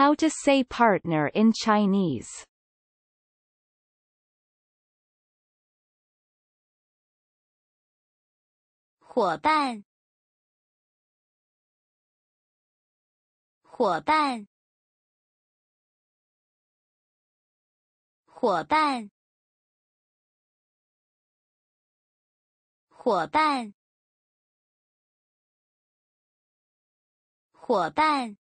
how to say partner in Chinese? Chinese. 伙伴.伙伴.伙伴.伙伴，伙伴。